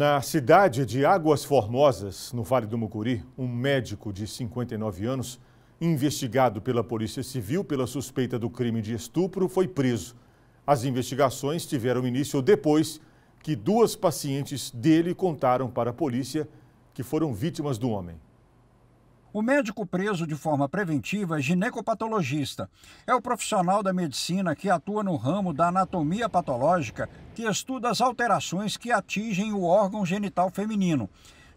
Na cidade de Águas Formosas, no Vale do Mucuri, um médico de 59 anos, investigado pela Polícia Civil pela suspeita do crime de estupro, foi preso. As investigações tiveram início depois que duas pacientes dele contaram para a polícia que foram vítimas do homem. O médico preso de forma preventiva é ginecopatologista. É o profissional da medicina que atua no ramo da anatomia patológica, que estuda as alterações que atingem o órgão genital feminino.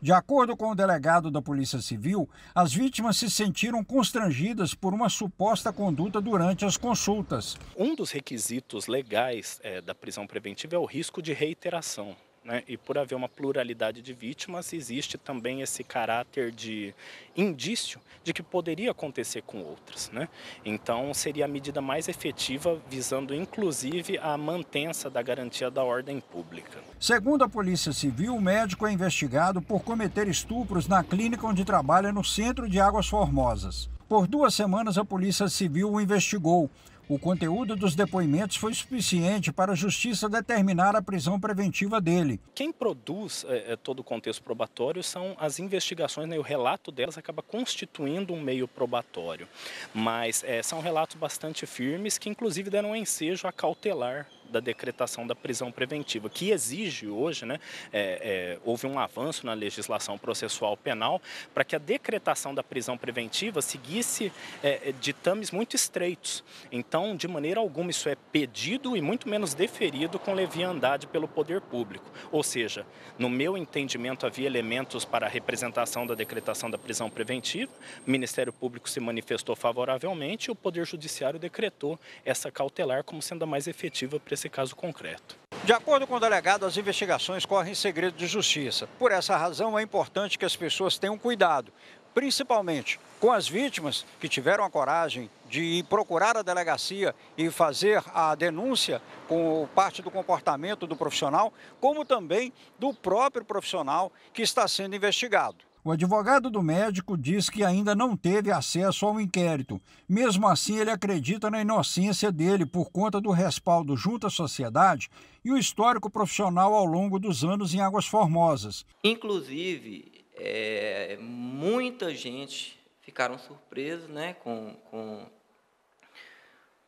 De acordo com o delegado da Polícia Civil, as vítimas se sentiram constrangidas por uma suposta conduta durante as consultas. Um dos requisitos legais é, da prisão preventiva é o risco de reiteração. Né? E por haver uma pluralidade de vítimas, existe também esse caráter de indício de que poderia acontecer com outras. Né? Então, seria a medida mais efetiva, visando inclusive a mantença da garantia da ordem pública. Segundo a Polícia Civil, o médico é investigado por cometer estupros na clínica onde trabalha no centro de Águas Formosas. Por duas semanas, a Polícia Civil o investigou o conteúdo dos depoimentos foi suficiente para a justiça determinar a prisão preventiva dele. Quem produz é, é todo o contexto probatório são as investigações, né, o relato delas acaba constituindo um meio probatório. Mas é, são relatos bastante firmes que, inclusive, deram um ensejo a cautelar da decretação da prisão preventiva, que exige hoje, né, é, é, houve um avanço na legislação processual penal para que a decretação da prisão preventiva seguisse é, é, ditames muito estreitos. Então, de maneira alguma, isso é pedido e muito menos deferido com leviandade pelo poder público. Ou seja, no meu entendimento, havia elementos para a representação da decretação da prisão preventiva, o Ministério Público se manifestou favoravelmente e o Poder Judiciário decretou essa cautelar como sendo a mais efetiva para esse caso concreto. De acordo com o delegado, as investigações correm em segredo de justiça. Por essa razão, é importante que as pessoas tenham cuidado, principalmente com as vítimas que tiveram a coragem de ir procurar a delegacia e fazer a denúncia com parte do comportamento do profissional, como também do próprio profissional que está sendo investigado. O advogado do médico diz que ainda não teve acesso ao inquérito. Mesmo assim, ele acredita na inocência dele por conta do respaldo junto à sociedade e o histórico profissional ao longo dos anos em Águas Formosas. Inclusive, é, muita gente ficaram surpresos né, com, com,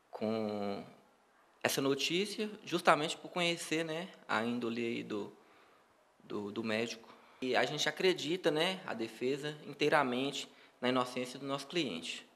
com essa notícia, justamente por conhecer né, a índole do, do, do médico. E a gente acredita, né, a defesa, inteiramente na inocência do nosso cliente.